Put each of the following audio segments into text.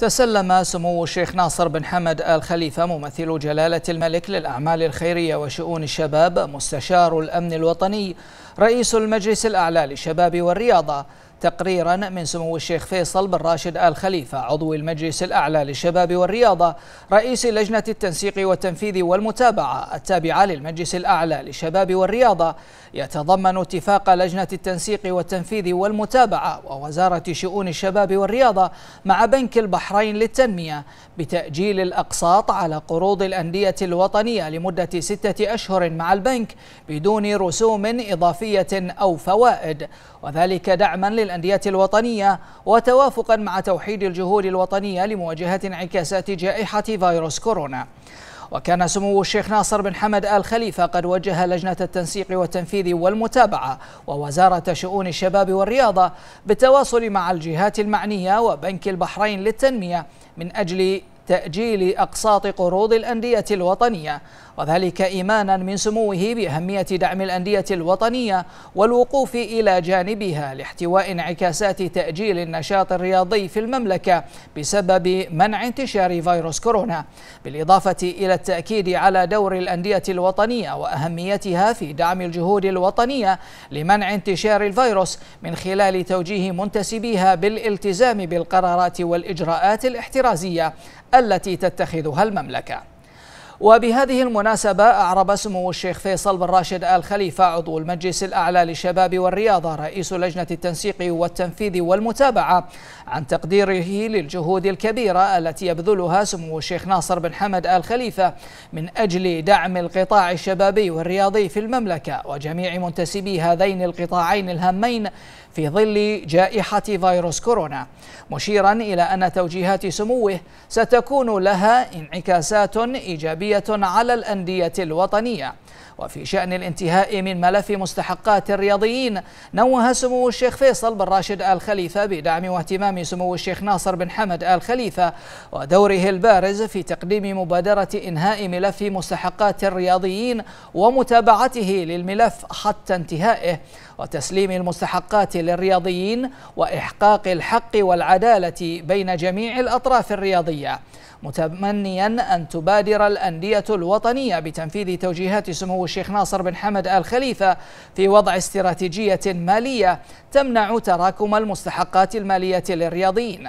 تسلم سمو الشيخ ناصر بن حمد آل خليفة ممثل جلالة الملك للأعمال الخيرية وشؤون الشباب مستشار الأمن الوطني رئيس المجلس الأعلى للشباب والرياضة تقريرا من سمو الشيخ فيصل بن راشد آل خليفة عضو المجلس الأعلى للشباب والرياضة رئيس لجنة التنسيق والتنفيذ والمتابعة التابعة للمجلس الأعلى للشباب والرياضة يتضمن اتفاق لجنة التنسيق والتنفيذ والمتابعة ووزارة شؤون الشباب والرياضة مع بنك البحرين للتنمية بتأجيل الأقساط على قروض الأندية الوطنية لمدة ستة أشهر مع البنك بدون رسوم إضافية أو فوائد وذلك دعما لل الأندية الوطنية وتوافقا مع توحيد الجهود الوطنية لمواجهة انعكاسات جائحة فيروس كورونا وكان سمو الشيخ ناصر بن حمد آل خليفة قد وجه لجنة التنسيق والتنفيذ والمتابعة ووزارة شؤون الشباب والرياضة بالتواصل مع الجهات المعنية وبنك البحرين للتنمية من أجل تأجيل أقساط قروض الأندية الوطنية وذلك إيمانا من سموه بأهمية دعم الأندية الوطنية والوقوف إلى جانبها لاحتواء انعكاسات تأجيل النشاط الرياضي في المملكة بسبب منع انتشار فيروس كورونا بالإضافة إلى التأكيد على دور الأندية الوطنية وأهميتها في دعم الجهود الوطنية لمنع انتشار الفيروس من خلال توجيه منتسبيها بالالتزام بالقرارات والإجراءات الاحترازية التي تتخذها المملكه وبهذه المناسبة أعرب سمو الشيخ فيصل بن راشد آل خليفة عضو المجلس الأعلى للشباب والرياضة رئيس لجنة التنسيق والتنفيذ والمتابعة عن تقديره للجهود الكبيرة التي يبذلها سمو الشيخ ناصر بن حمد آل خليفة من أجل دعم القطاع الشبابي والرياضي في المملكة وجميع منتسبي هذين القطاعين الهامين في ظل جائحة فيروس كورونا مشيرا إلى أن توجيهات سموه ستكون لها انعكاسات إيجابية على الأندية الوطنية وفي شأن الانتهاء من ملف مستحقات الرياضيين نوه سمو الشيخ فيصل بن راشد آل خليفة بدعم واهتمام سمو الشيخ ناصر بن حمد آل خليفة ودوره البارز في تقديم مبادرة إنهاء ملف مستحقات الرياضيين ومتابعته للملف حتى انتهائه وتسليم المستحقات للرياضيين وإحقاق الحق والعدالة بين جميع الأطراف الرياضية متمنيا أن تبادر الأندية الوطنية بتنفيذ توجيهات سمو الشيخ ناصر بن حمد آل خليفة في وضع استراتيجية مالية تمنع تراكم المستحقات المالية للرياضيين الرياضيين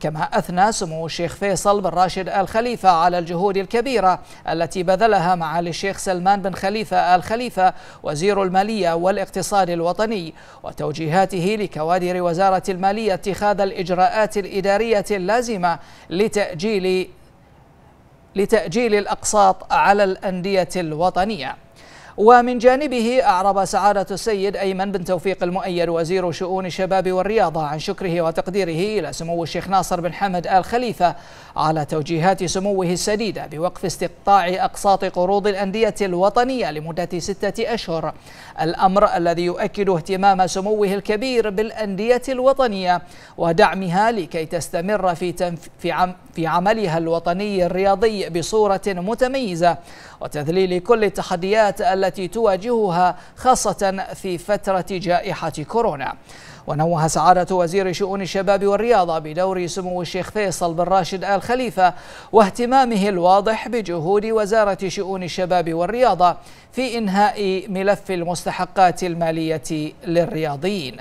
كما أثنى سمو الشيخ فيصل بن راشد آل خليفة على الجهود الكبيرة التي بذلها معالي الشيخ سلمان بن خليفة آل خليفة وزير المالية والاقتصاد الوطني وتوجيهاته لكوادر وزارة المالية اتخاذ الإجراءات الإدارية اللازمة لتأجيل لتأجيل الأقساط على الأندية الوطنية ومن جانبه أعرب سعادة السيد أيمن بن توفيق المؤيد وزير شؤون الشباب والرياضة عن شكره وتقديره إلى سمو الشيخ ناصر بن حمد آل خليفة على توجيهات سموه السديدة بوقف استقطاع أقساط قروض الأندية الوطنية لمدة ستة أشهر الأمر الذي يؤكد اهتمام سموه الكبير بالأندية الوطنية ودعمها لكي تستمر في, تنف... في, عم... في عملها الوطني الرياضي بصورة متميزة وتذليل كل التحديات التي تواجهها خاصة في فترة جائحة كورونا ونوه سعادة وزير شؤون الشباب والرياضة بدور سمو الشيخ فيصل بن راشد آل خليفة واهتمامه الواضح بجهود وزارة شؤون الشباب والرياضة في إنهاء ملف المستحقات المالية للرياضيين